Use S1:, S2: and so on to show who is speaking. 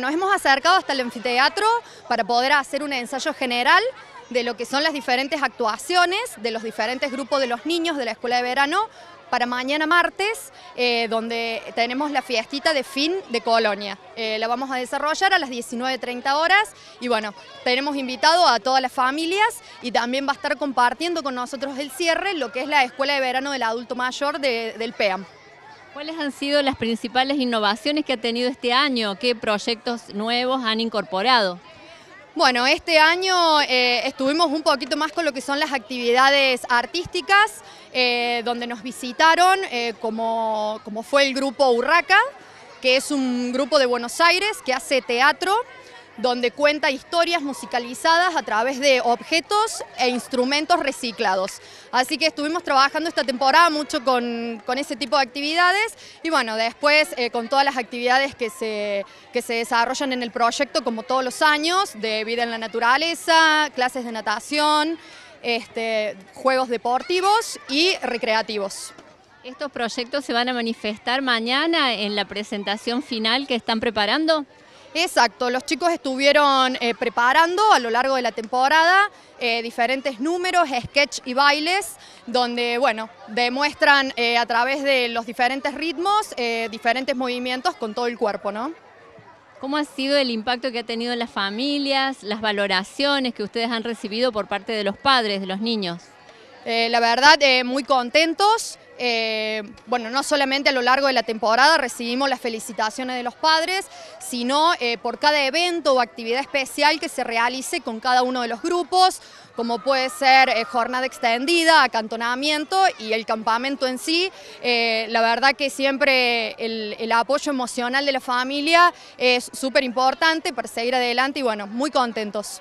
S1: Nos hemos acercado hasta el anfiteatro para poder hacer un ensayo general de lo que son las diferentes actuaciones de los diferentes grupos de los niños de la Escuela de Verano para mañana martes, eh, donde tenemos la fiestita de fin de Colonia. Eh, la vamos a desarrollar a las 19.30 horas y bueno, tenemos invitado a todas las familias y
S2: también va a estar compartiendo con nosotros el cierre, lo que es la Escuela de Verano del Adulto Mayor del PEAM. ¿Cuáles han sido las principales innovaciones que ha tenido este año? ¿Qué proyectos nuevos han incorporado? Bueno, este año eh, estuvimos un poquito
S1: más con lo que son las actividades artísticas, eh, donde nos visitaron, eh, como, como fue el grupo Urraca, que es un grupo de Buenos Aires que hace teatro, donde cuenta historias musicalizadas a través de objetos e instrumentos reciclados. Así que estuvimos trabajando esta temporada mucho con, con ese tipo de actividades y bueno, después eh, con todas las actividades que se, se desarrollan en el proyecto como todos los años, de vida en la naturaleza, clases de natación,
S2: este, juegos deportivos y recreativos. ¿Estos proyectos se van a manifestar mañana en la presentación final que están preparando? Exacto, los chicos estuvieron eh, preparando a lo largo de la temporada eh,
S1: diferentes números, sketch y bailes, donde bueno, demuestran eh, a través
S2: de los diferentes ritmos, diferentes movimientos con todo el cuerpo, ¿no? ¿Cómo ha sido el impacto que ha tenido en las familias, las valoraciones que ustedes han recibido por parte de los padres, de los niños? la verdad, muy contentos. Eh,
S1: bueno, no solamente a lo largo de la temporada recibimos las felicitaciones de los padres, sino eh, por cada evento o actividad especial que se realice con cada uno de los grupos, como puede ser eh, jornada extendida, acantonamiento y el campamento en sí. la verdad que siempre el, el, apoyo emocional de la familia es súper importante para seguir adelante y bueno, muy contentos.